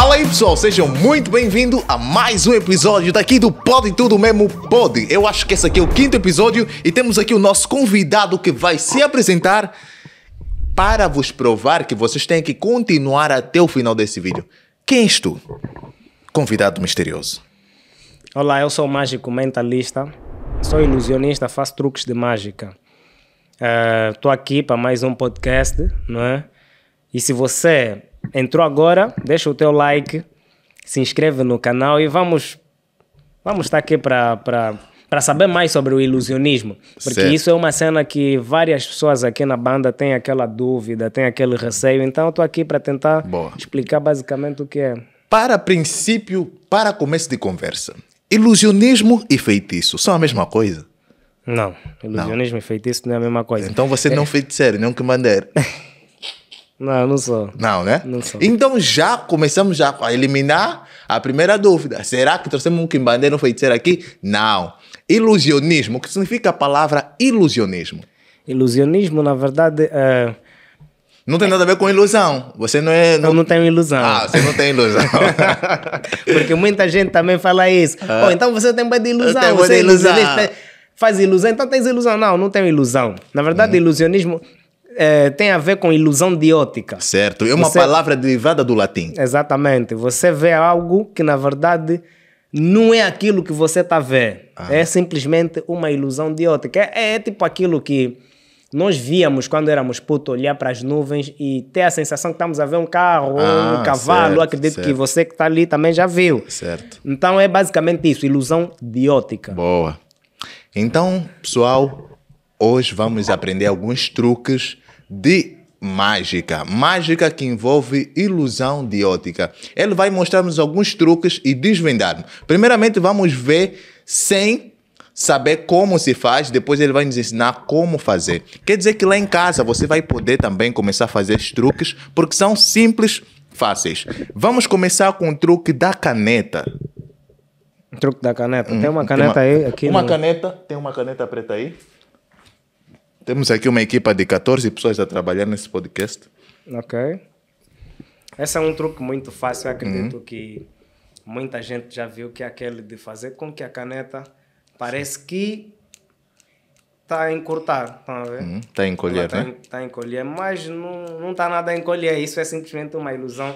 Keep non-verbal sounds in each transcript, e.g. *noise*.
Fala aí pessoal, sejam muito bem-vindos a mais um episódio daqui do Pode Tudo Mesmo Pode. Eu acho que esse aqui é o quinto episódio e temos aqui o nosso convidado que vai se apresentar para vos provar que vocês têm que continuar até o final desse vídeo. Quem és tu? Convidado misterioso. Olá, eu sou mágico mentalista, sou ilusionista, faço truques de mágica. Estou uh, aqui para mais um podcast, não é? E se você entrou agora, deixa o teu like, se inscreve no canal e vamos, vamos estar tá aqui para para saber mais sobre o ilusionismo, porque certo. isso é uma cena que várias pessoas aqui na banda têm aquela dúvida, têm aquele receio. Então eu estou aqui para tentar Boa. explicar basicamente o que é. Para princípio, para começo de conversa, ilusionismo e feitiço são a mesma coisa? Não, ilusionismo não. e feitiço não é a mesma coisa. Então você não é. feiticeiro, não que maneira. É- *laughs* Não, não sou. Não, né? Não sou. Então já começamos já a eliminar a primeira dúvida. Será que trouxemos um quimbandeiro um feiticeiro aqui? Não. Ilusionismo. O que significa a palavra ilusionismo? Ilusionismo, na verdade, é... Não tem nada a ver com ilusão. Você não é. Não... Eu não tenho ilusão. Ah, você não tem ilusão. *laughs* Porque muita gente também fala isso. Ah. Oh, então você tem bem de ilusão. Eu tenho você é ilusão. Faz ilusão, então tens ilusão. Não, não tenho ilusão. Na verdade, hum. ilusionismo é, tem a ver com ilusão de ótica. Certo, é uma você, palavra derivada do latim. Exatamente. Você vê algo que, na verdade, não é aquilo que você está vendo. Ah. É simplesmente uma ilusão de ótica. É, é, tipo aquilo que nós víamos quando éramos putos olhar para as nuvens e ter a sensação que estamos a ver um carro, ah, um cavalo. Certo, Acredito certo. que você que está ali também já viu. Certo. Então é basicamente isso, ilusão de ótica. Boa. Então, pessoal, hoje vamos aprender alguns truques de mágica, mágica que envolve ilusão de ótica. Ele vai mostrar-nos alguns truques e desvendar. Primeiramente, vamos ver sem saber como se faz, depois ele vai nos ensinar como fazer. Quer dizer que lá em casa você vai poder também começar a fazer esses truques, porque são simples, fáceis. Vamos começar com o truque da caneta. O truque da caneta. Tem uma uhum. caneta tem uma, aí aqui. Uma no... caneta, tem uma caneta preta aí. Temos aqui uma equipa de 14 pessoas a trabalhar nesse podcast. Ok. Esse é um truque muito fácil, acredito uhum. que muita gente já viu, que é aquele de fazer com que a caneta parece que está a encurtar, estão tá a ver? Está uhum, a encolher, está, né? Está a encolher, mas não está nada a encolher, isso é simplesmente uma ilusão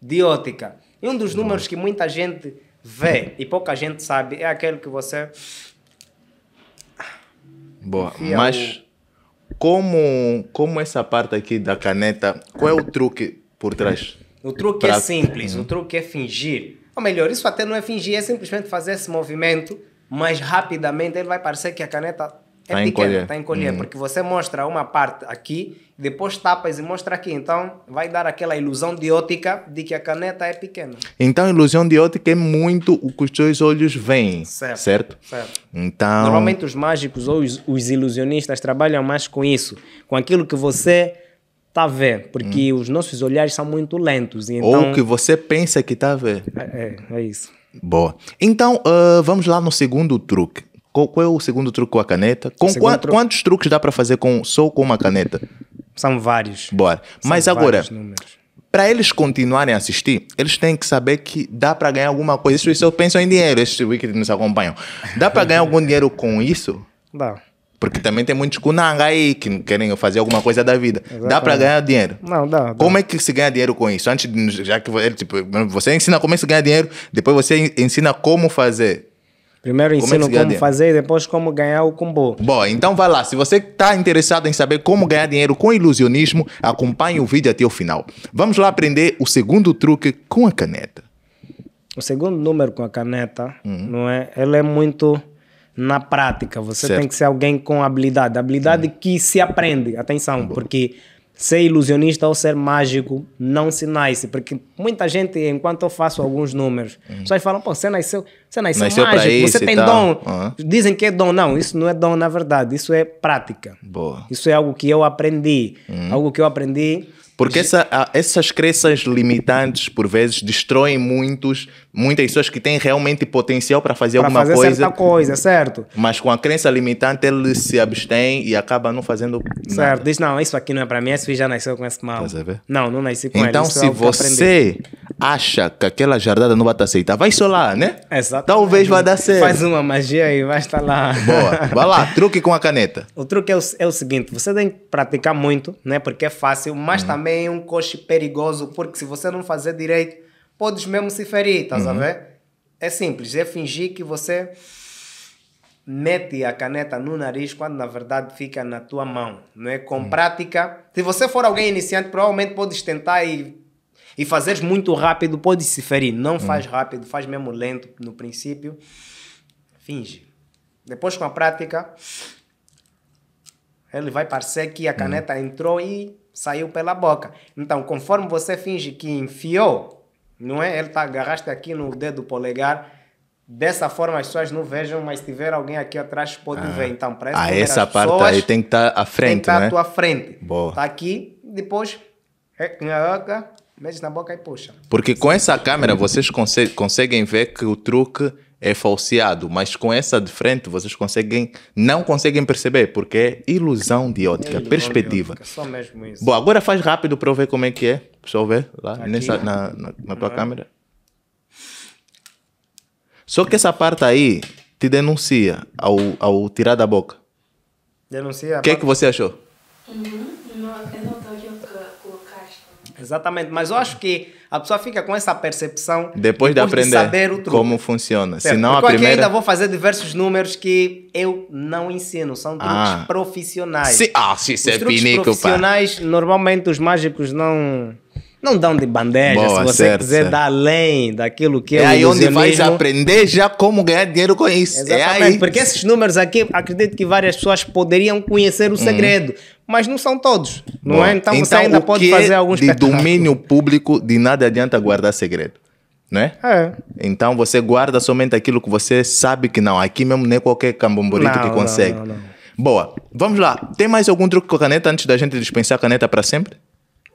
de ótica. E um dos uhum. números que muita gente vê e pouca gente sabe é aquele que você... Boa, mas... O como, como essa parte aqui da caneta, qual é o truque por trás? O truque é pra... é simples, uhum. o truque é fingir. Ou melhor, isso até não é fingir, é simplesmente fazer esse movimento, mas rapidamente ele vai parecer que a caneta Está é pequena, está a encolher, hum. porque você mostra uma parte aqui, depois tapas e mostra aqui. Então, vai dar aquela ilusão de ótica de que a caneta é pequena. Então, ilusão de ótica é muito o que os dois olhos veem, certo? certo? certo. Então... Normalmente os mágicos ou os, os, ilusionistas trabalham mais com isso, com aquilo que você está a ver, porque hum. os nossos olhares são muito lentos. Então... Ou o que você pensa que está a ver. É, é, é isso. Boa. Então, uh, vamos lá no segundo truque qual, qual, é o segundo truque com a caneta? Com truque... Quantos truques dá para fazer com, só com uma caneta? São vários. Bora. São Mas agora, para eles continuarem a assistir, eles têm que saber que dá para ganhar alguma coisa. Isso eu penso em dinheiro, esses wicked nos acompanham. Dá para ganhar algum dinheiro com isso? Dá. Porque também tem muitos kunanga aí que querem fazer alguma coisa da vida. Exatamente. Dá para ganhar dinheiro? Não, dá, dá, Como é que se ganha dinheiro com isso? Antes, já que tipo, você ensina como é que se ganha dinheiro, depois você ensina como fazer Primeiro como é ensino é como, fazer e depois como ganhar o combo. Bom, então vai lá. Se você está interessado em saber como ganhar dinheiro com ilusionismo, acompanhe o vídeo até o final. Vamos lá aprender o segundo truque com a caneta. O segundo número com a caneta, uhum. não é? Ele é muito na prática. Você certo. tem que ser alguém com habilidade. Habilidade uhum. que se aprende. Atenção, porque ser ilusionista ou ser mágico não se nasce, porque muita gente, enquanto eu faço alguns números, uhum. pessoas falam, pô, você nasceu, você nasceu, nasceu mágico, você tem dom. Uhum. Dizem que é dom. Não, isso não é dom, na verdade, isso é prática. Boa. Isso é algo que eu aprendi. Uhum. Algo que eu aprendi porque essa, essas crenças limitantes, por vezes, destroem muitos, muitas pessoas que têm realmente potencial para fazer pra alguma fazer coisa. Certa coisa, certo. Mas com a crença limitante, ele se abstém e acaba não fazendo. Certo, diz: não, isso aqui não é para mim, esse filho já nasceu com esse mal. Não, não nasci com Então, ele, é se você acha que aquela jardada não vai te aceitar, vai solar, né? Exatamente. Talvez vá dar certo. Faz uma magia aí, vai estar lá. Boa. Vai lá, truque com a caneta. O truque é o, é o seguinte: você tem que praticar muito, né? Porque é fácil, mas uhum. também é um coche perigoso, porque se você não fazer direito, podes mesmo se ferir, estás uhum. a ver? É simples, é fingir que você mete a caneta no nariz quando na verdade fica na tua mão, não é? Com prática, se você for alguém iniciante, provavelmente podes tentar e e fazeres muito rápido pode se ferir. Não hum. faz rápido, faz mesmo lento no princípio. Finge. Depois, com a prática, ele vai parecer que a hum. caneta hum. entrou e saiu pela boca. Então, conforme você finge que enfiou, não é? Ele está agarraste aqui no dedo polegar. Dessa forma as pessoas não vejam, mas se tiver alguém aqui atrás pode ah, ver. Então, para essa, ah, essa parte pessoas, aí tem que estar tá à frente, tem que estar tá né? à tua frente. Boa. Tá aqui, depois mexe na boca e puxa. Porque com essa câmera vocês conse conseguem ver que o truque é falseado, mas com essa de frente vocês conseguem, não conseguem perceber, porque é ilusão de ótica, é perspectiva. De ótica, só mesmo isso. Bom, agora faz rápido para eu ver como é que é. Deixa eu ver lá Aqui. nessa, na, na, na tua uhum. câmera. Só que essa parte aí te denuncia ao, ao tirar da boca. Denuncia? O que é que você achou? Uhum. Não, eu não tô aqui, eu tô... Exatamente, mas eu acho que a pessoa fica com essa percepção depois, depois de aprender de como funciona. Certo. Senão Porque a primeira... aqui ainda vou fazer diversos números que eu não ensino, são truques ah. profissionais. Se... Ah, se isso é truques pinico, profissionais, pá. normalmente os mágicos não não dão de bandeja, Boa, se você certo, quiser certo. dar além daquilo que é. É aí onde vais aprender já como ganhar dinheiro com isso. É Exatamente, é aí. porque esses números aqui, acredito que várias pessoas poderiam conhecer o uhum. segredo, hum mas não são todos, não Bom, é? Então, então, você ainda pode fazer alguns de domínio público, de nada adianta guardar segredo. Né? É. Então você guarda somente aquilo que você sabe que não. Aqui mesmo nem qualquer cambomborito que consegue. Não, não, Boa. Vamos lá. Tem mais algum truque com a caneta antes da gente dispensar a caneta para sempre?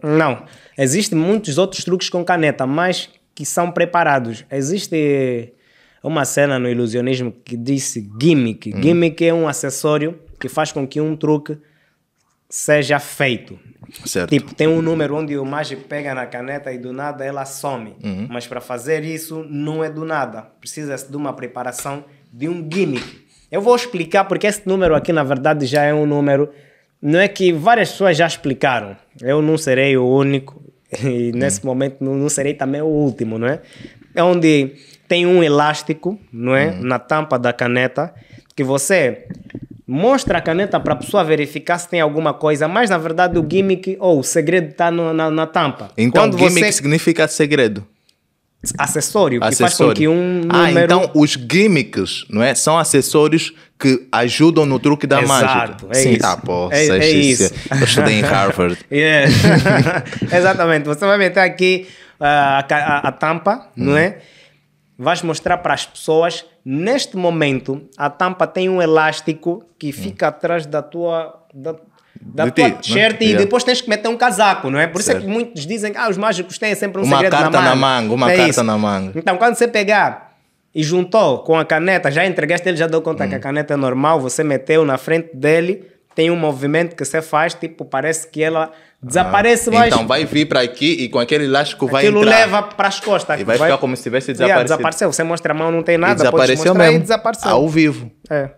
Não. Existem muitos outros truques com caneta, mas que são preparados. Existe uma cena no ilusionismo que disse gimmick. Hum. Gimmick é um acessório que faz com que um truque seja feito. Certo. Tipo, tem um número onde o mágico pega na caneta e do nada ela some. Uhum. Mas para fazer isso não é do nada. Precisa-se de uma preparação, de um gimmick. Eu vou explicar porque esse número aqui, na verdade, já é um número. Não é que várias pessoas já explicaram. Eu não serei o único *laughs* e nesse uhum. momento não, não, serei também o último, não é? É onde tem um elástico, não é? Uhum. Na tampa da caneta que você mostra a caneta para a pessoa verificar se tem alguma coisa, mas na verdade o gimmick ou oh, o segredo está na, na, tampa. Então, Quando gimmick você... significa segredo. Acessório, acessório, que faz com que um ah, número... Ah, então os gimmicks, não é? São acessórios que ajudam no truque da Exato, mágica. É Sim, isso. tá, ah, pô. É, é isso. Eu estudei em Harvard. *laughs* *laughs* Exatamente. Você vai meter aqui uh, a, a, a, tampa, hum. não é? Vais mostrar para as pessoas Neste momento, a tampa tem um elástico que fica hum. atrás da tua. Da, da é? t-shirt e yeah. depois tens que meter um casaco, não é? Por certo. isso é que muitos dizem que ah, os mágicos têm sempre um uma segredo carta na manga. Na manga uma é carta isso. na manga. Então, quando você pegar e juntou com a caneta, já entregaste, ele já deu conta hum. que a hum. caneta é normal, você meteu na frente dele, tem um movimento que você faz, tipo, parece que ela Desaparece ah. Então vai vir para aqui e com aquele elástico vai Aquilo leva para as costas. E vai, vai, ficar como se tivesse desaparecido. Yeah, desapareceu. Você mostra a mão, não tem nada. E desapareceu mesmo. desapareceu. Ao vivo. É.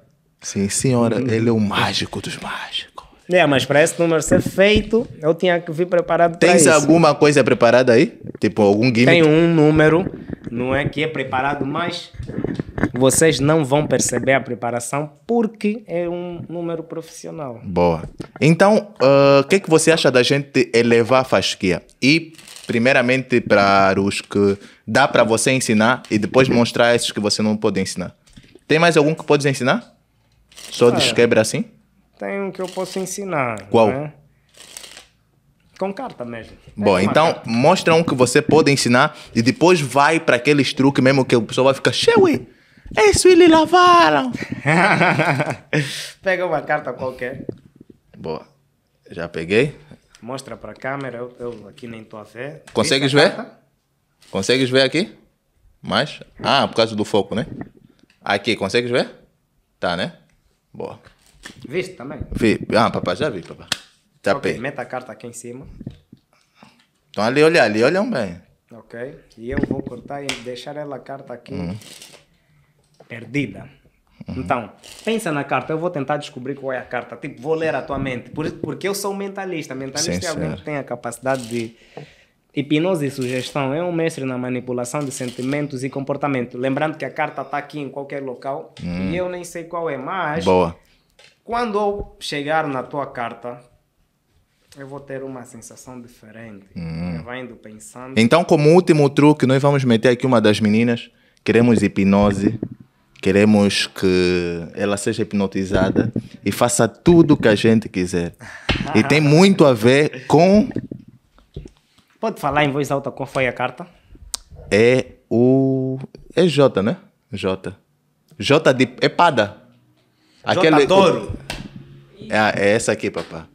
Sim, senhora. Hum. Ele é o mágico dos mágicos. É, mas para esse número ser feito, eu tinha que vir preparado para isso. Tens alguma coisa preparada aí? Tipo, algum gimmick? Tem um número não é que é preparado, mas vocês não vão perceber a preparação porque é um número profissional. Boa. Então, ah, o uh, que, é que você acha da gente elevar a fasquia? E, primeiramente, para os que dá para você ensinar e depois mostrar esses que você não pode ensinar. Tem mais algum que podes ensinar? Só Cara, desquebra assim? Tem um que eu posso ensinar. Qual? Né? Com carta mesmo. Bom, é então carta. mostra um que você pode ensinar e depois vai para aqueles truques mesmo que o pessoal vai ficar, É isso eles lavaram. *laughs* Pega uma carta qualquer. Boa. Já peguei. Mostra para a câmera, eu, eu, aqui nem estou a ver. Consegues ver? Carta? Consegues ver aqui? Mais? Ah, por causa do foco, né? Aqui, consegues ver? Tá, né? Boa. Viste também? Vi. Ah, papai, já vi, papai. Tá okay, Mete a carta aqui em cima. Então ali, olha, ali, olham bem. Ok. E eu vou cortar e deixar ela a carta aqui uhum. perdida. Uhum. Então, pensa na carta. Eu vou tentar descobrir qual é a carta. Tipo, vou ler a tua mente. Por, porque eu sou mentalista. Mentalista é Sim, é alguém que tem a capacidade de... Hipnose e sugestão é um mestre na manipulação de sentimentos e comportamento. Lembrando que a carta está aqui em qualquer local uhum. e eu nem sei qual é, mas... Boa. Quando eu chegar na tua carta, eu vou ter uma sensação diferente. Hum. Eu indo pensando. Então, como último truque, nós vamos meter aqui uma das meninas. Queremos hipnose. Queremos que ela seja hipnotizada e faça tudo o que a gente quiser. E tem muito a ver com. Pode falar em voz alta qual foi a carta? É o. É J, né? J. J de. É Pada. Aquele... J Douro. É, ah, é essa aqui, papá.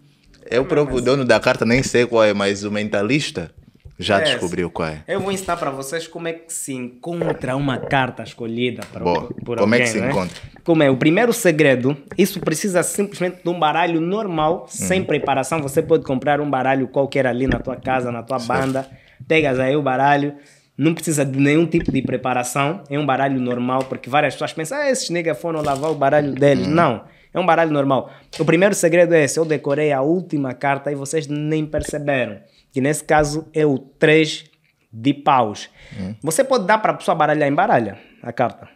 Eu, o próprio dono da carta nem sei qual é, mas o mentalista já é, descobriu qual é. Eu vou ensinar para vocês como é que se encontra uma carta escolhida para Boa. por como alguém. Como é que se né? encontra? Como é? O primeiro segredo, isso precisa simplesmente de um baralho normal, sem uhum. preparação. Você pode comprar um baralho qualquer ali na tua casa, na tua certo. banda. Pegas aí o baralho. Não precisa de nenhum tipo de preparação. É um baralho normal, porque várias pessoas pensam, ah, esses niggas foram lavar o baralho deles. Uhum. Não. É um baralho normal. O primeiro segredo é esse. Eu decorei a última carta e vocês nem perceberam. Que nesse caso é o 3 de paus. Hum. Você pode dar para a pessoa baralhar, embaralha a carta.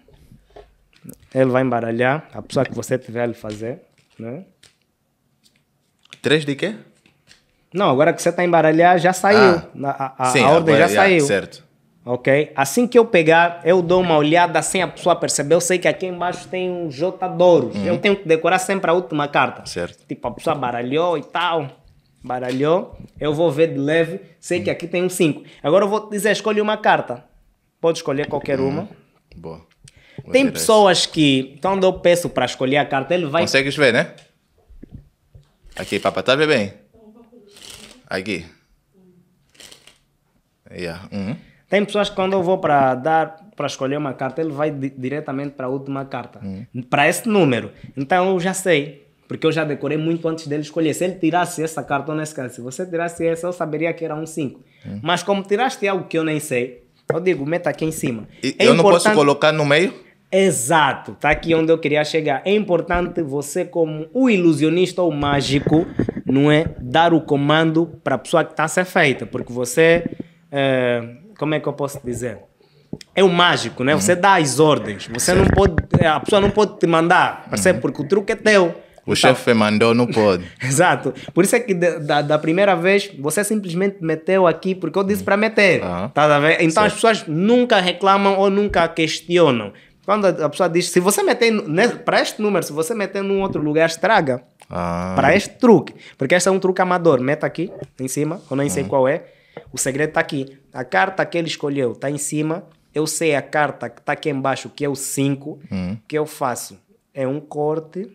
Ele vai embaralhar a pessoa que você tiver a fazer. Né? Três de quê? Não, agora que você está embaralhar, já saiu. Ah, a, a, sim, a ordem agora, já, já saiu. Certo ok? Assim que eu pegar, eu dou uma olhada sem a pessoa perceber. Eu sei que aqui embaixo tem um J Uhum. Eu tenho que decorar sempre a última carta. Certo. Tipo, a pessoa baralhou e tal. Baralhou. Eu vou ver de leve. Sei uhum. que aqui tem um 5. Agora eu vou te dizer, escolhe uma carta. Pode escolher qualquer uhum. uma. Boa. tem pessoas que, quando eu peço para escolher a carta, ele vai... Consegues ver, né? Aqui, papá, tá vendo bem? Aqui. Yeah. Uhum. Tem pessoas que quando eu vou para dar para escolher uma carta, ele vai di diretamente para a última carta, hum. para esse número. Então eu já sei, porque eu já decorei muito antes dele escolher. Se ele tirasse essa carta ou nesse caso, se você tirasse essa, eu saberia que era um 5. Hum. Mas como tiraste algo que eu nem sei, eu digo, meta aqui em cima. E, é eu importante... não posso colocar no meio? Exato, está aqui onde eu queria chegar. É importante você, como o ilusionista ou mágico, não é? Dar o comando para a pessoa que está a ser feita, porque você. É como é que eu posso dizer? É o mágico, né? Você dá as ordens. Você não pode, é, a pessoa não pode te mandar, percebe? Porque o truque é teu. O chefe mandou, não pode. *laughs* Exato. Por isso é que da, da, primeira vez você simplesmente meteu aqui porque eu disse para meter. Uhum. Tá, tá então certo. as pessoas nunca reclamam ou nunca questionam. Quando a pessoa diz, se você meter né, para este número, se você meter num outro lugar, estraga. Ah. Para este truque. Porque este é um truque amador. Meta aqui, em cima, eu nem sei hum. qual é. O segredo está aqui. A carta que ele escolheu está em cima. Eu sei a carta que está aqui embaixo, que é o 5. Hum. que eu faço? É um corte.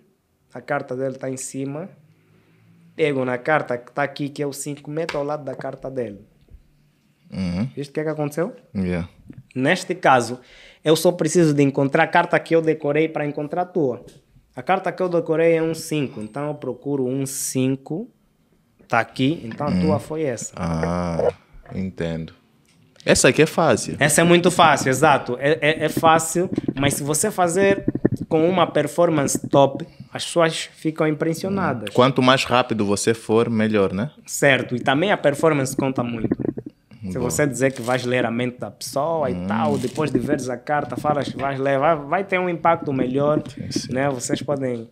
A carta dele está em cima. Pego na carta que está aqui, que é o 5, meto ao lado da carta dele. Uhum. o que é que aconteceu? Yeah. Neste caso, eu só preciso de encontrar a carta que eu decorei para encontrar a tua. A carta que eu decorei é um 5, então eu procuro um 5. Está aqui, então a hum. tua foi essa. Ah, entendo. Essa aqui é fácil. Essa é muito fácil, exato. É, é, é, fácil, mas se você fazer com uma performance top, as pessoas ficam impressionadas. Hum. Quanto mais rápido você for, melhor, né? Certo, e também a performance conta muito. Se Bom. você dizer que vais ler a mente da pessoa hum. e tal, depois de veres a carta, falas que vais ler, vai, vai ter um impacto melhor, sim, sim. né? Vocês podem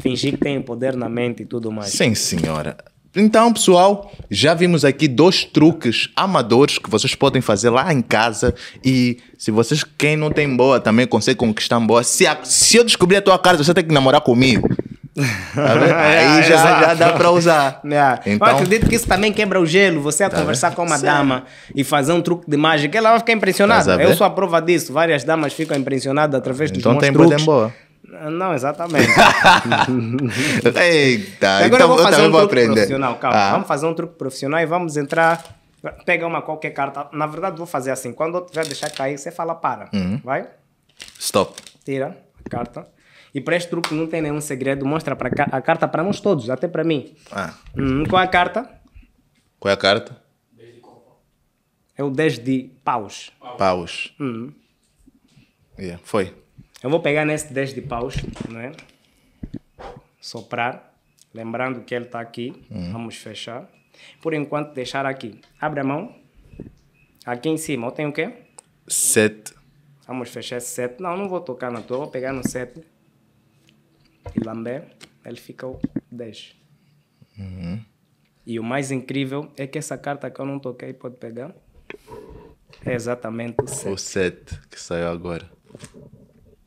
fingir que têm poder na mente e tudo mais. Sim, senhora. Então, pessoal, já vimos aqui dois truques amadores que vocês podem fazer lá em casa. E se vocês, quem não tem boa, também consegue conquistar boa. Se, a, se eu descobrir a tua cara, você tem que namorar comigo. Tá *laughs* Aí é, já, já, dá pra usar. *laughs* É. Então... Eu acredito que isso também quebra o gelo. Você a tá conversar vendo? com uma Sim. É dama e fazer um truque de mágica, ela vai ficar impressionada. Tá eu sou a prova disso. Várias damas ficam impressionadas através dos então, meus truques. Então tem boa. Ah, não, exatamente. *laughs* Eita, Agora então eu vou, fazer eu um vou truque aprender. Profissional. Calma, ah. Vamos fazer um truque profissional e vamos entrar. Pega uma qualquer carta. Na verdade, vou fazer assim. Quando eu tiver deixar cair, você fala para. Uhum. Vai? Stop. Tira a carta. E para este truque não tem nenhum segredo. Mostra pra ca... a carta para nós todos, até para mim. Ah. Hum, qual é a carta? Qual é a carta? É o 10 de paus. Paus. Hum. Yeah, foi. Eu vou pegar nesse 10 de paus, não é? Soprar. Lembrando que ele está aqui. Uhum. Vamos fechar. Por enquanto, deixar aqui. Abre a mão. Aqui em cima, eu tenho o quê? 7. Vamos fechar esse 7. Não, não vou tocar na tua. Vou pegar no 7. E lamber. Ele fica o 10. Uhum. E o mais incrível é que essa carta que eu não toquei pode pegar. É exatamente o 7. O 7 que saiu agora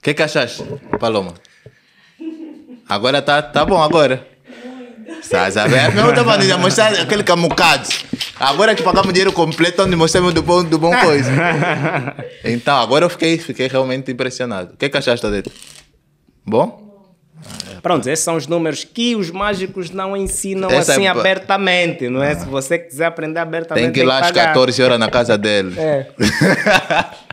que, que achaste, Paloma? Agora tá, tá bom, agora. Estás a ver? Mesmo da mostrar aquele camucado. Agora que pagamos dinheiro completo, onde mostramos do bom, do bom coisa. Então, agora eu fiquei, fiquei realmente impressionado. O que, que achaste, Tadete? Bom? Pronto, esses são os números que os mágicos não ensinam Essa é assim é... abertamente, não é? Ah. Se você quiser aprender abertamente. Tem que ir lá às 14 horas na casa dele. É. *laughs*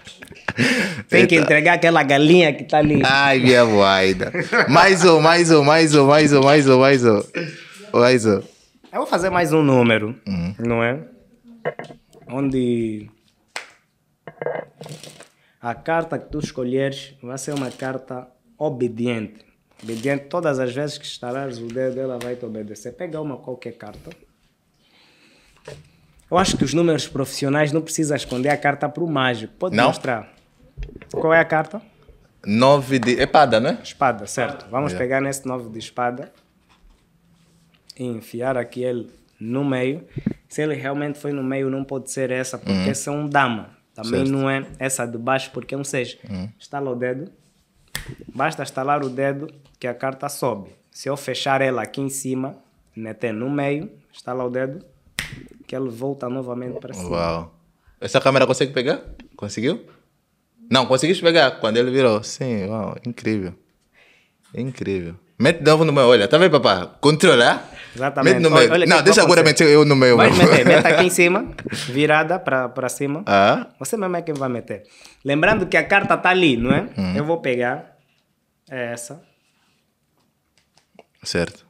Tem que entregar aquela galinha que tá ali. Ai, minha moeda. Mais um, mais um, mais um, mais um, mais um, mais um. Mais um. Eu vou fazer mais um número, hum. não é? Onde a carta que tu escolheres vai ser uma carta obediente. Obediente, todas as vezes que estarás o dedo, ela vai te obedecer. Pega uma qualquer carta. Eu acho que os números profissionais não precisam esconder a carta para o mágico. Pode não? mostrar. Qual é a carta? Nove de. Espada, né? Espada, certo. Ah, Vamos yeah. pegar nesse nove de espada e enfiar aqui ele no meio. Se ele realmente foi no meio, não pode ser essa, porque uhum. essa é um dama. Também certo. não é essa de baixo, porque é um seis. Uhum. Estala o dedo. Basta estalar o dedo que a carta sobe. Se eu fechar ela aqui em cima, meter no meio, estala o dedo, que ela volta novamente para cima. Uau. Essa câmera consegue pegar? Conseguiu? Não, conseguiste pegar. Quando ele virou, sim, uau, incrível. Incrível. Mete de novo no meu olho, tá vendo, papá? Controlar. É? Exatamente. Mete no meu. Olha, olha não, deixa agora meter eu no meu. Vai meter, *laughs* mete aqui em cima, virada para cima. Ah. Você mesmo é quem vai meter. Lembrando que a carta tá ali, não é? Hum. Eu vou pegar essa. Certo.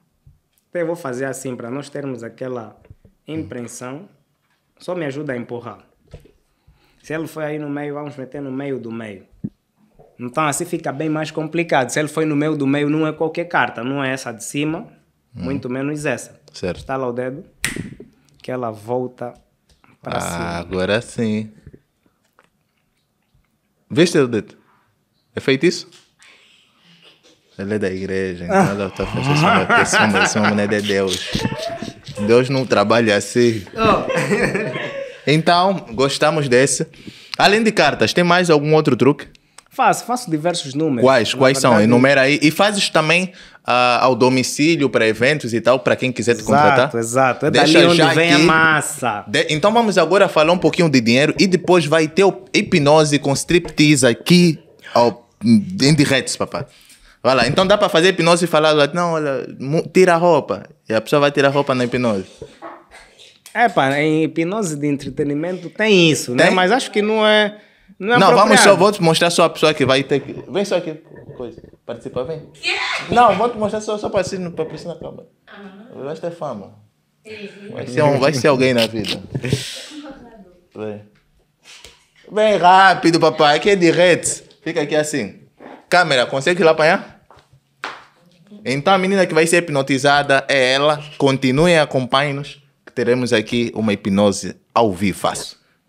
Então eu vou fazer assim, para nós termos aquela impressão. Só me ajuda a empurrar. Se ele foi aí no meio, vamos meter no meio do meio. Então assim fica bem mais complicado. Se ele foi no meio do meio, não é qualquer carta, não é essa de cima, hum. muito menos essa. Certo. Está lá o dedo, que ela volta para ah, cima. Agora sim. Viste o dedo? É isso? Ela é da igreja, então ah. ela está fazendo uma pessoa, essa mulher é de Deus. Deus não trabalha assim. Oh. *laughs* Então, gostamos desse. Além de cartas, tem mais algum outro truque? Faço, faço diversos números. Quais? Quais verdade. são? Enumera aí. E fazes também uh, ao domicílio para eventos e tal, para quem quiser te exato, contratar? Exato, é Deixa dali onde vem aqui. a massa. De... Então vamos agora falar um pouquinho de dinheiro e depois vai ter o hipnose com striptease aqui ao... em papai. Vai lá. Então dá para fazer hipnose e falar, não, olha, tira a roupa. E a pessoa vai tirar a roupa na hipnose. É, pá, em hipnose de entretenimento tem isso, né? tem? né? Mas acho que não é. Não, é não vamos só, vou te mostrar só a pessoa que vai ter que. Vem só aqui, coisa. Participa, vem. Que? Não, vou te mostrar só, só para assim, pra aparecer na câmera. Vai ah. ter é fama. Vai ser, um, vai ser alguém na vida. Vem. Vem rápido, papai, que é direto. Fica aqui assim. Câmera, consegue lá apanhar? Então a menina que vai ser hipnotizada é ela. Continuem, acompanhe nos teremos aqui uma hipnose ao vivo.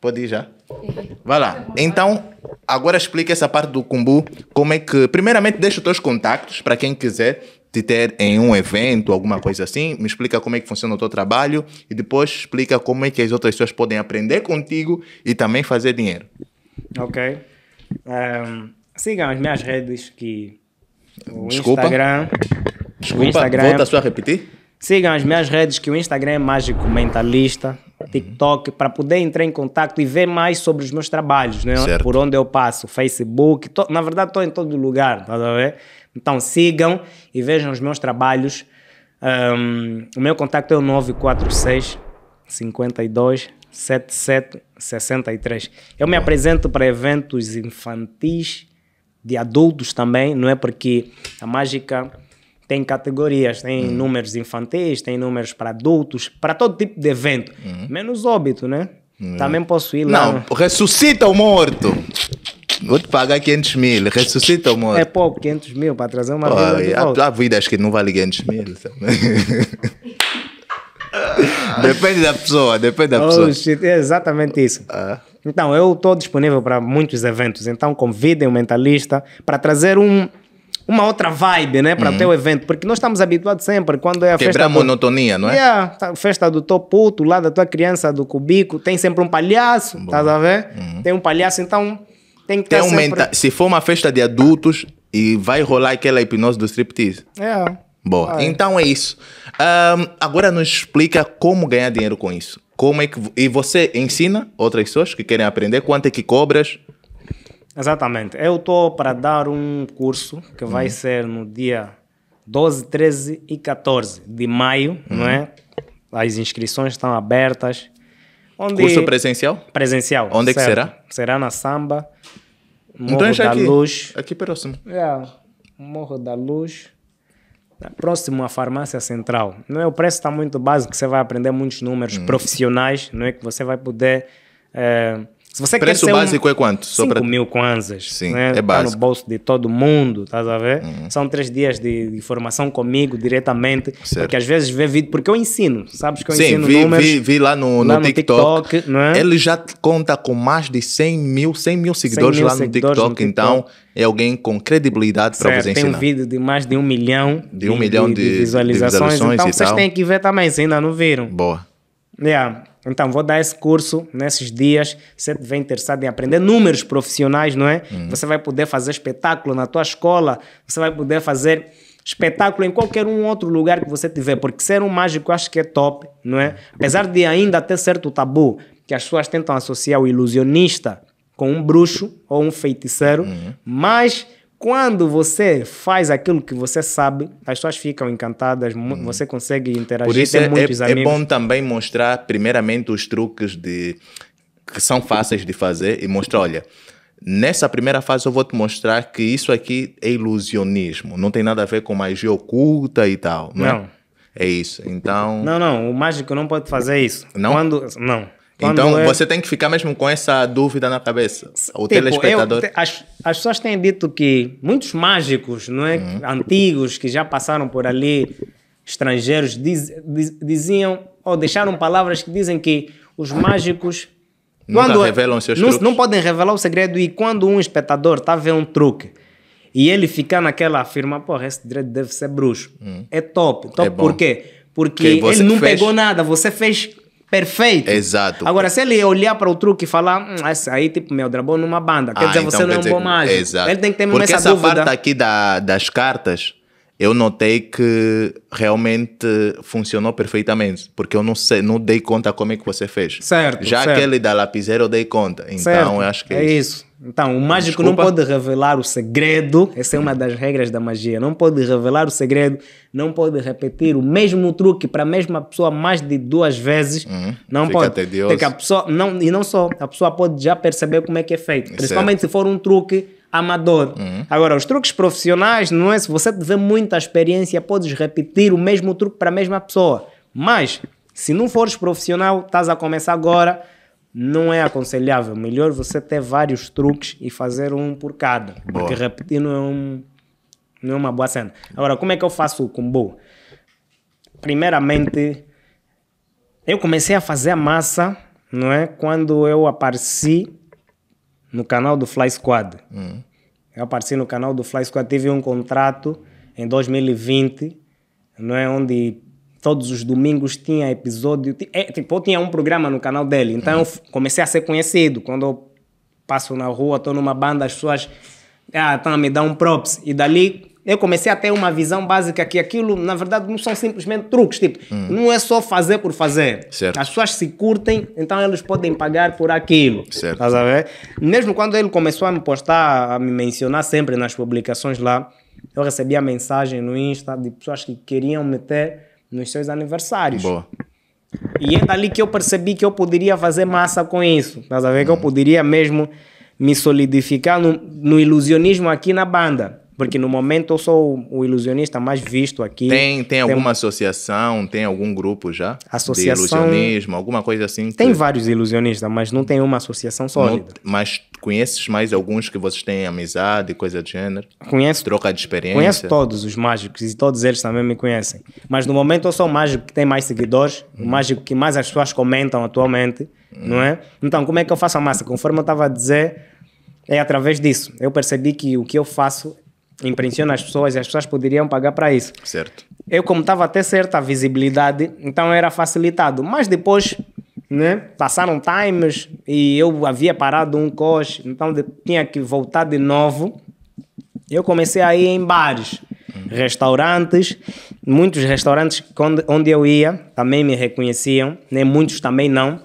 Pode ir já? Vai lá. Então, agora explica essa parte do Kumbu. Como é que. Primeiramente, deixa os teus contactos para quem quiser te ter em um evento, alguma coisa assim. Me explica como é que funciona o teu trabalho e depois explica como é que as outras pessoas podem aprender contigo e também fazer dinheiro. Ok. Um, ehm, sigam as minhas redes que. O Desculpa. Instagram. Desculpa, Instagram, volta só a repetir. Sigam as minhas redes, que o Instagram é Mágico Mentalista, uhum. TikTok, para poder entrar em contato e ver mais sobre os meus trabalhos, né? Certo. por onde eu passo, Facebook, tô, na verdade estou em todo lugar, tá a ver? Então sigam e vejam os meus trabalhos. Um, o meu contato é o 946 52 77 Eu me apresento para eventos infantis, de adultos também, não é? Porque a mágica tem categorias, tem uhum. números infantis, tem números para adultos, para todo tipo de evento, uhum. menos óbito, né? Uhum. Também posso ir lá. Não, ressuscita o morto. Vou te pagar 500 mil, ressuscita o morto. É pouco, 500 mil para trazer uma Pô, vida. De há, há vidas que não vale 500 mil. *laughs* depende da pessoa, depende da pessoa. Shit, é exatamente isso. Ah. Então, eu estou disponível para muitos eventos, então convidem o mentalista para trazer um uma outra vibe, né, para uhum. ter o evento, porque nós estamos habituados sempre quando é a Quebrar festa a monotonia, do... não é? Yeah, tá, festa do teu puto, lá da tua criança do cubico, tem sempre um palhaço, Boa. tá a ver? Uhum. Tem um palhaço, então tem que tem ter tá um sempre... menta... Se for uma festa de adultos e vai rolar aquela hipnose do striptease. É. Boa. Ah, Então é isso. Um, agora nos explica como ganhar dinheiro com isso. Como é que e você ensina outras pessoas que querem aprender quanto é que cobras? Exatamente. Eu estou para dar um curso que vai uhum. ser no dia 12, 13 e 14 de maio, uhum. não é? As inscrições estão abertas. Onde... Curso presencial? Presencial. Onde é certo. que será? Será na Samba, Morro então, é da aqui, Luz. Aqui próximo. É, Morro da Luz próximo à farmácia central. Não é o preço está muito básico, você vai aprender muitos números uhum. profissionais, não é que você vai poder é, se você Preço quer básico um, é quanto? 5 pra... mil kwanzas. Sim, né? é básico. Tá no bolso de todo mundo, estás a ver? Uhum. São três dias de, de formação comigo diretamente, certo. porque às vezes vê vídeo, porque eu ensino, sabes que eu Sim, ensino vi, números. Vi, vi lá no, lá no, TikTok, TikTok é? ele já conta com mais de 100 mil, 100 mil seguidores 100 mil lá seguidores no, TikTok, no, TikTok, então é alguém com credibilidade para você ensinar. Tem um vídeo de mais de um milhão de, um milhão de, de visualizações, visualizações, então vocês tal. têm que ver também, se ainda não viram. Boa. Yeah. Então, vou dar esse curso nesses dias. Se você estiver interessado em aprender números profissionais, não é? Uhum. Você vai poder fazer espetáculo na tua escola, você vai poder fazer espetáculo em qualquer um outro lugar que você tiver, porque ser um mágico eu acho que é top, não é? Apesar de ainda ter certo tabu, que as pessoas tentam associar o ilusionista com um bruxo ou um feiticeiro, uhum. mas quando você faz aquilo que você sabe, as pessoas ficam encantadas, hum. você consegue interagir, Por isso tem é, é, muitos é, amigos. É bom também mostrar, primeiramente, os truques de que são fáceis de fazer e mostrar, olha, nessa primeira fase eu vou te mostrar que isso aqui é ilusionismo, não tem nada a ver com magia oculta e tal. Não. É? não. É? é isso. Então. Não, não. O mágico não pode fazer isso. Não. Quando não. Então é... você tem que ficar mesmo com essa dúvida na cabeça. O tipo, telespectador. Eu, as, as pessoas têm dito que muitos mágicos, não é? Uhum. Antigos que já passaram por ali, estrangeiros, diz, diz, diziam ou deixaram palavras que dizem que os mágicos. Nunca quando, é- revelam seus não, não podem revelar o segredo e quando um espectador está vendo um truque e ele ficar naquela afirma, porra, esse direito deve ser bruxo. Hum. É top. Top é por quê? Porque, Porque ele não fez... pegou nada, você fez perfeito. Exato. Agora, se ele olhar para o truque e falar, hum, aí, tipo, meu, drabou é numa banda, quer ah, dizer, então, você não é um bom mágico. Exato. Ele tem que ter Porque essa, essa dúvida. parte aqui da, das cartas, eu notei que realmente funcionou perfeitamente, porque eu não sei, não dei conta como é que você fez. Certo. Já certo. aquele da lapiseira eu dei conta, então certo. eu acho que é, é isso. isso. Então, o mágico Desculpa. não pode revelar o segredo, essa é uma das regras da magia. Não pode revelar o segredo, não pode repetir o mesmo truque para a mesma pessoa mais de duas vezes. Uhum. Não Fica pode. Tedioso. Porque a pessoa, não, e não só, a pessoa pode já perceber como é que é feito. Principalmente certo. se for um truque amador. Uhum. Agora, os truques profissionais, não é? Se você tiver muita experiência, podes repetir o mesmo truque para a mesma pessoa. Mas, se não fores profissional, estás a começar agora não é aconselhável. Melhor você ter vários truques e fazer um por cada. Boa. Porque repetir não é, um, não é uma boa cena. Agora, como é que eu faço o combo? Primeiramente, eu comecei a fazer a massa, não é? Quando eu apareci no canal do Fly Squad. Hum. Eu apareci no canal do Fly Squad, tive um contrato em 2020, não é? Onde todos os domingos tinha episódio. É, tipo, eu tinha um programa no canal dele, então uhum. eu comecei a ser conhecido. Quando eu passo na rua, estou numa banda, as pessoas ah, estão tá, a me dar um props. E dali eu comecei a ter uma visão básica que aquilo, na verdade, não são simplesmente truques. Tipo, uhum. não é só fazer por fazer. Certo. As pessoas se curtem, então eles podem pagar por aquilo. Certo. Tá Mesmo quando ele começou a me postar, a me mencionar sempre nas publicações lá, eu recebia mensagem no Insta de pessoas que queriam meter nos seus aniversários. Boa. E é dali que eu percebi que eu poderia fazer massa com isso. Estás a ver? Hum. Que eu poderia mesmo me solidificar no, no ilusionismo aqui na banda. Porque no momento eu sou o ilusionista mais visto aqui. Tem, tem, tem alguma um... associação, tem algum grupo já? Associação. De ilusionismo, alguma coisa assim? Tem vários ilusionistas, mas não tem uma associação sólida. mas conheces mais alguns que vocês têm amizade, coisa do gênero? Conheço. Troca de experiência? Conheço todos os mágicos e todos eles também me conhecem. Mas no momento eu sou o mágico que tem mais seguidores, hum. o uhum. mágico que mais as pessoas comentam atualmente, hum. não é? Então, como é que eu faço a massa? Conforme eu estava a dizer, é através disso. Eu percebi que o que eu faço impressiona as pessoas e as pessoas poderiam pagar para isso. Certo. Eu, como estava até certa visibilidade, então era facilitado. Mas depois, né, passaram times e eu havia parado um coche, então de, tinha que voltar de novo. Eu comecei a ir em bares, hum. restaurantes, muitos restaurantes onde, onde eu ia também me reconheciam, né, muitos também não.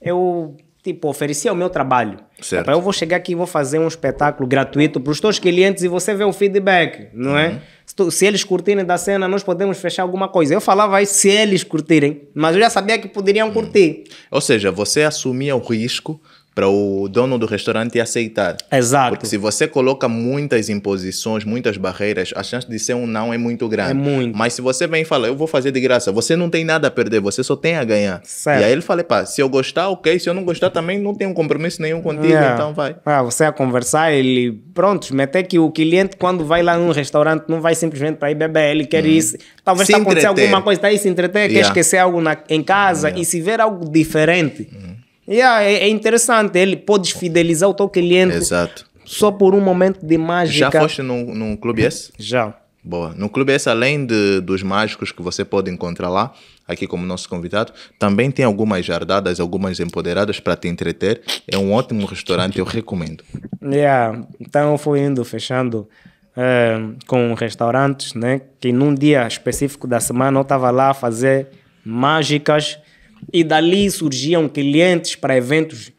Eu, tipo, oferecia o meu trabalho Certo. Rapaz, eu vou chegar aqui e vou fazer um espetáculo gratuito para os teus clientes e você vê o feedback, não é? uhum. é? Se, tu, se, eles curtirem da cena, nós podemos fechar alguma coisa. Eu falava isso se eles curtirem, mas eu já sabia que poderiam uhum. curtir. Ou seja, você assumia o risco para o dono do restaurante aceitar. Exato. Porque se você coloca muitas imposições, muitas barreiras, a chance de ser um não é muito grande. É muito. Mas se você vem e fala, eu vou fazer de graça, você não tem nada a perder, você só tem a ganhar. Certo. E aí ele fala, pá, se eu gostar, ok, se eu não gostar também, não tenho compromisso nenhum contigo, é. então vai. Ah, você a conversar, ele, pronto, até que o cliente quando vai lá num restaurante, não vai simplesmente para ir beber, ele quer hum. isso. Talvez está acontecendo alguma coisa, está aí se entreter, yeah. quer esquecer algo na, em casa yeah. e se ver algo diferente. Hum Yeah, é, é interessante, ele pode fidelizar o teu cliente Exato. só por um momento de mágica. Já foste num, num clube esse? Já. Boa. No clube esse, além de, dos mágicos que você pode encontrar lá, aqui como nosso convidado, também tem algumas jardadas, algumas empoderadas para te entreter. É um ótimo restaurante, eu recomendo. Yeah. Então eu fui indo, fechando eh, com restaurantes, né? Que num dia específico da semana eu estava lá a fazer mágicas e dali surgiam clientes para eventos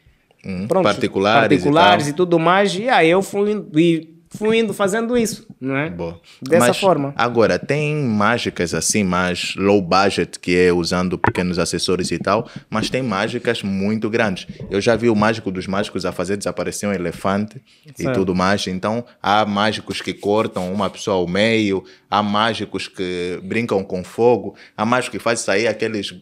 hum, pronto, particulares, particulares e, e, tudo mais. E aí eu fui indo, e fui indo fazendo isso, não é? Boa. Dessa Mas, forma. Agora, tem mágicas assim, mais low budget, que é usando pequenos acessórios e tal, mas tem mágicas muito grandes. Eu já vi o mágico dos mágicos a fazer desaparecer um elefante certo. e tudo mais. Então, há mágicos que cortam uma pessoa ao meio, há mágicos que brincam com fogo, há mágicos que fazem sair aqueles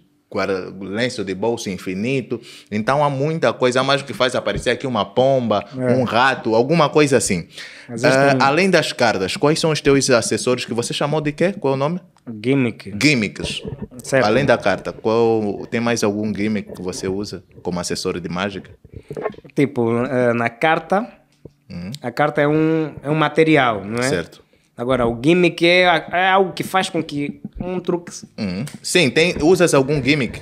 lenço de bolso infinito. Então há muita coisa, mais que faz aparecer aqui uma pomba, é. um rato, alguma coisa assim. Uh, além das cartas, quais são os teus acessórios que você chamou de quê? Qual é o nome? Gimmick. Gimmicks. Certo. Além da carta, qual tem mais algum gimmick que você usa como acessório de mágica? Tipo, eh, na carta, uhum. a carta é um, é um material, não é? Certo. Agora, o gimmick é, é algo que faz com que um truque. Hum. Sim, tem, usas algum gimmick?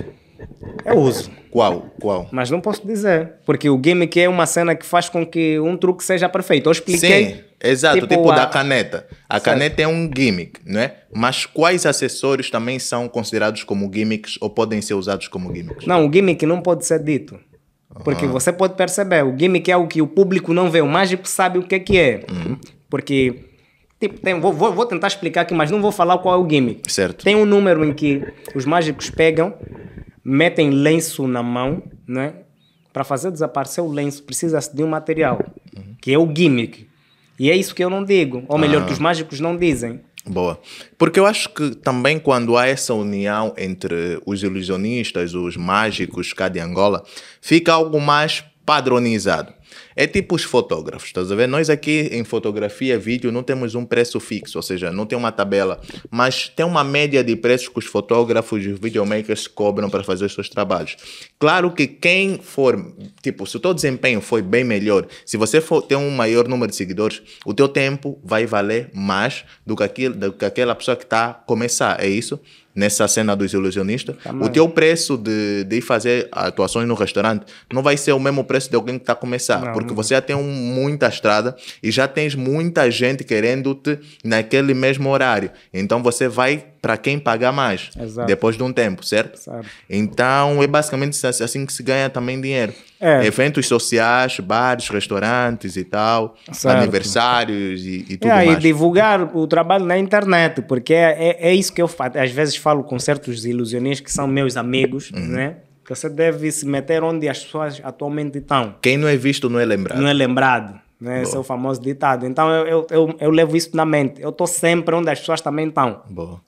Eu uso. Qual? Qual? Mas não posso dizer. Porque o gimmick é uma cena que faz com que um truque seja perfeito. Eu expliquei. Sim, exato. Tipo, tipo a... da caneta. A certo. caneta é um gimmick, não é? Mas quais acessórios também são considerados como gimmicks ou podem ser usados como gimmicks? Não, o gimmick não pode ser dito. Porque uhum. você pode perceber, o gimmick é algo que o público não vê, o mágico sabe o que é que é. Uhum. Porque Tipo, tem, vou, vou, tentar explicar aqui, mas não vou falar qual é o gimmick. Certo. Tem um número em que os mágicos pegam, metem lenço na mão, né? Para fazer desaparecer o lenço, precisa-se de um material, que é o gimmick. E é isso que eu não digo, ou melhor, ah. que os mágicos não dizem. Boa. Porque eu acho que também quando há essa união entre os ilusionistas, os mágicos cá de Angola, fica algo mais padronizado. É tipo os fotógrafos, estás a ver? Nós aqui em fotografia, vídeo, não temos um preço fixo, ou seja, não tem uma tabela, mas tem uma média de preços que os fotógrafos e os videomakers cobram para fazer os seus trabalhos. Claro que quem for, tipo, se o teu desempenho foi bem melhor, se você for ter um maior número de seguidores, o teu tempo vai valer mais do que, aquilo, do que aquela pessoa que está a começar, é isso? nessa cena dos ilusionistas, Também. o teu preço de, de ir fazer atuações no restaurante não vai ser o mesmo preço de alguém que está a começar, não, porque porque você já tem um, muita estrada e já tens muita gente querendo-te naquele mesmo horário. Então você vai para quem pagar mais Exato. depois de um tempo, certo? certo? Então é basicamente é assim que se ganha também dinheiro. É. Eventos sociais, bares, restaurantes e tal, certo. aniversários e, e tudo é, mais. E divulgar o trabalho na internet, porque é, é, é, isso que eu faço. às vezes falo com certos ilusionistas que são meus amigos, uhum. né? que você deve se meter onde as pessoas atualmente estão. Quem não é visto não é lembrado. Não é lembrado. Né? Esse é o famoso ditado. Então eu, eu, eu, eu levo isso na mente. Eu estou sempre onde as pessoas também estão.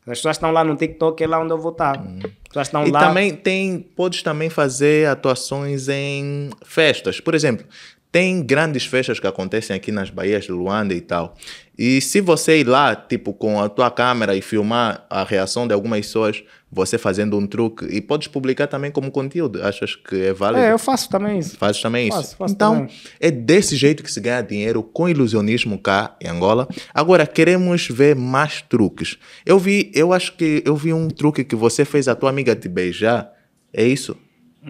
As pessoas estão lá no TikTok, é lá onde eu vou estar. Hum. As pessoas estão e lá. E também tem, podes também fazer atuações em festas. Por exemplo, tem grandes festas que acontecem aqui nas Bahias de Luanda e tal. E se você ir lá, tipo, com a tua câmera e filmar a reação de algumas pessoas, você fazendo um truque, e podes publicar também como conteúdo. Achas que é válido? É, eu faço também isso. Fazes também faço, isso? Faço então, também. é desse jeito que se ganha dinheiro com ilusionismo cá em Angola. Agora, queremos ver mais truques. Eu vi, eu acho que eu vi um truque que você fez a tua amiga te beijar. É isso?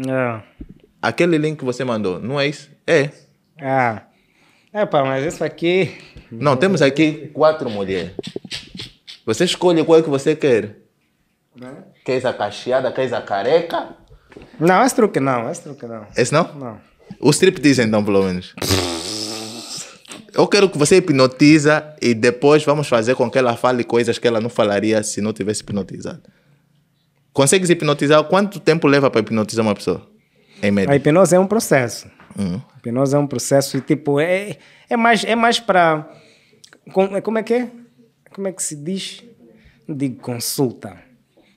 É. Aquele link que você mandou, não é isso? É. Ah. É, pá, mas isso aqui. Não, temos aqui quatro mulheres. Você escolhe qual é que você quer. Né? Queres a cacheada, queres a careca? Não, esse truque não, esse truque não. Esse não? Não. O strip diz então, pelo menos. Eu quero que você hipnotiza e depois vamos fazer com que ela fale coisas que ela não falaria se não tivesse hipnotizado. Consegues hipnotizar? Quanto tempo leva para hipnotizar uma pessoa? Em média? A hipnose é um processo. Uhum. Hipnose é um processo e tipo, é, é mais, é mais para. É, como, é que é? Como é que se diz? de digo consulta.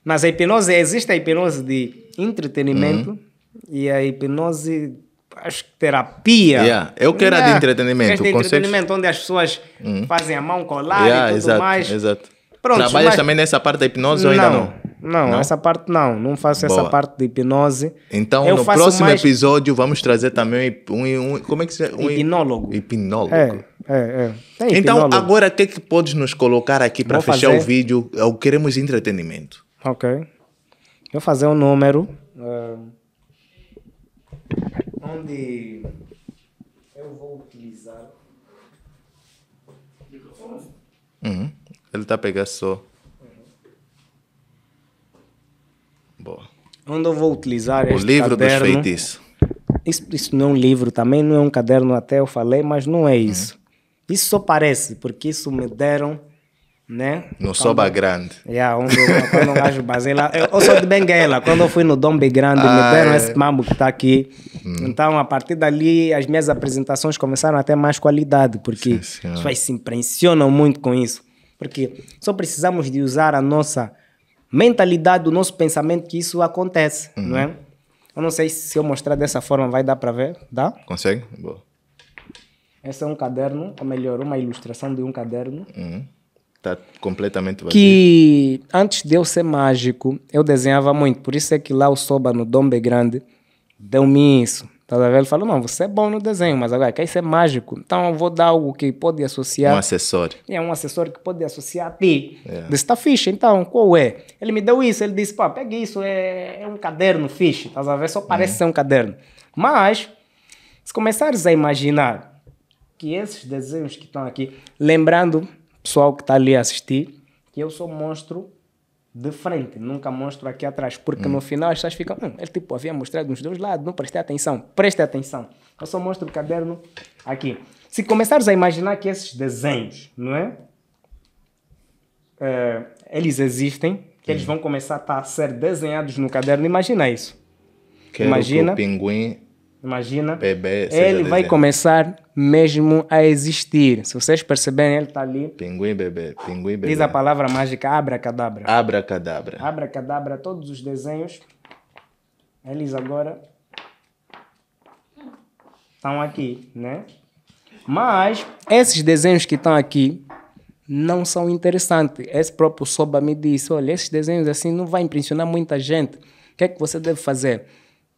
Mas a hipnose, existe a hipnose de entretenimento uhum. e a hipnose acho que terapia. Yeah. Eu quero yeah. de entretenimento. De entretenimento, onde as pessoas uhum. fazem a mão colar yeah, e tudo exato, mais. Exato. Pronto, Trabalhas mas... também nessa parte da hipnose não, ou ainda não? Não, não, essa parte não. Não faço Boa. essa parte de hipnose. Então, eu no próximo mais... episódio, vamos trazer também um. um como é que se um Hipnólogo. Hipnólogo. É, é, é. é então, agora, o que, é que podes nos colocar aqui para fechar fazer... É o vídeo? Eu queremos entretenimento. Ok. Eu fazer um número. Uh, onde eu vou utilizar. Uhum. Ele está pegando só. Boa. Onde eu vou utilizar o livro caderno, dos feitiços. Isso, isso, não é um livro, também não é um caderno, até eu falei, mas não é isso. Uhum. Isso só parece, porque isso me deram, né? No quando, Soba Grande. Yeah, onde eu, quando eu acho Basela. Eu, eu, sou de Benguela, quando eu fui no Dombe Grande, ah, me deram é. esse mambo que está aqui. Uhum. Então, a partir dali, as minhas apresentações começaram a ter mais qualidade, porque as pessoas se impressionam muito com isso. Porque só precisamos de usar a nossa mentalidade, do nosso pensamento que isso acontece, uhum. não é? Eu não sei se eu mostrar dessa forma vai dar para ver, dá? Consegue? Boa. Esse é um caderno, ou melhor, uma ilustração de um caderno. Uhum. Tá completamente vazio. Que antes de eu ser mágico, eu desenhava muito. Por isso é que lá o Soba, no Dombe Grande, deu-me isso. Tá Ele falou, não, você é bom no desenho, mas agora quer ser mágico. Então eu vou dar algo que pode associar. Um acessório. É, um acessório que pode associar a ti. É. Disse, tá ficha, então, qual é? Ele me deu isso, ele disse, pô, pega isso, é, é um caderno fixe, tá é Só parece uhum. ser um caderno. Mas, se começares a imaginar que esses desenhos que estão aqui, lembrando, pessoal que está ali a assistir, que eu sou monstro de frente, nunca mostro aqui atrás, porque hum. no final as pessoas ficam, hum, ele tipo havia mostrado nos dois lados, não prestei atenção, preste atenção, eu só mostro o caderno aqui. Se começares a imaginar que esses desenhos, não é? Eh, eles existem, que hum. eles vão começar a, tá a ser desenhados no caderno, imagina isso. Quero Imagina. Que o pinguim Imagina. Bebê, ele vai começar mesmo a existir. Se vocês perceberem, ele está ali. Pinguim bebê, pinguim bebê. Diz a palavra mágica abracadabra. Abracadabra. Abracadabra, todos os desenhos. Eles agora estão aqui, né? Mas esses desenhos que estão aqui não são interessantes. Esse próprio Soba me disse: olha, esses desenhos assim não vai impressionar muita gente. O que é que você deve fazer?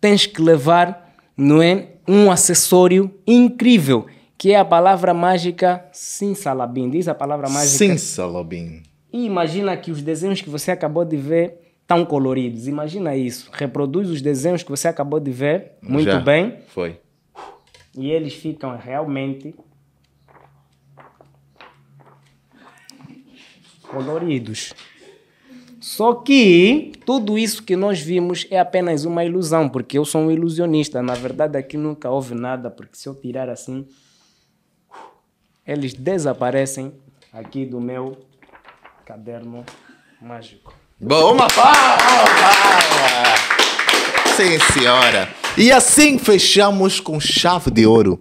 Tens que levar não é? Um acessório incrível, que é a palavra mágica Sinsalabim. Diz a palavra mágica Sinsalabim. E imagina que os desenhos que você acabou de ver tão coloridos. Imagina isso. Reproduz os desenhos que você acabou de ver muito Já bem. Foi. E eles ficam realmente coloridos. Só que tudo isso que nós vimos é apenas uma ilusão, porque eu sou um ilusionista. Na verdade, aqui nunca houve nada, porque se eu tirar assim, eles desaparecem aqui do meu caderno mágico. Bom, uma palma! Sim, senhora. E assim fechamos com chave de ouro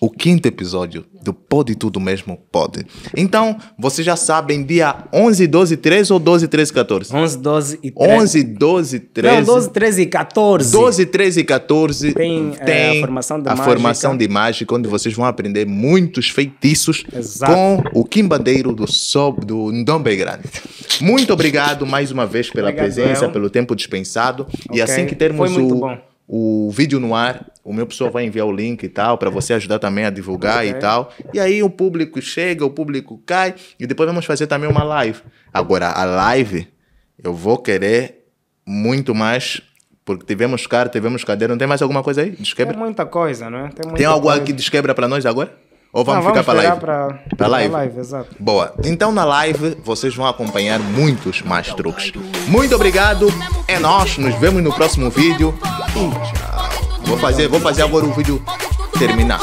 o quinto episódio do Pode Tudo Mesmo Pode. Então, vocês já sabem, dia 11, 12, 13 ou 12, 13, 14? 11, 12 e 13. 11, 12, 13. Não, 12, 13 e 14. 12, 13 e 14 tem, tem é, a formação de a mágica. formação de mágica, onde vocês vão aprender muitos feitiços Exato. com o Quimbadeiro do, so, do Ndombe Grande. Muito obrigado mais uma vez pela obrigado, presença, eu. pelo tempo dispensado. Okay. E assim que termos o... Bom o vídeo no ar. O meu pessoal vai enviar o link e tal, para você ajudar também a divulgar okay. e é. tal. E aí o público chega, o público cai, e depois vamos fazer também uma live. Agora, a live, eu vou querer muito mais, porque tivemos cara, tivemos cadeira, não tem mais alguma coisa aí? Desquebra? Tem muita coisa, né? Tem, tem algo coisa. que desquebra para nós agora? Ou vamos, Não, vamos ficar para live? Pra, pra live? live Boa. Então na live vocês vão acompanhar muitos mais truques. Muito obrigado. É nós. Nos vemos no próximo vídeo. E tchau. Vou fazer, vou fazer agora o vídeo terminar.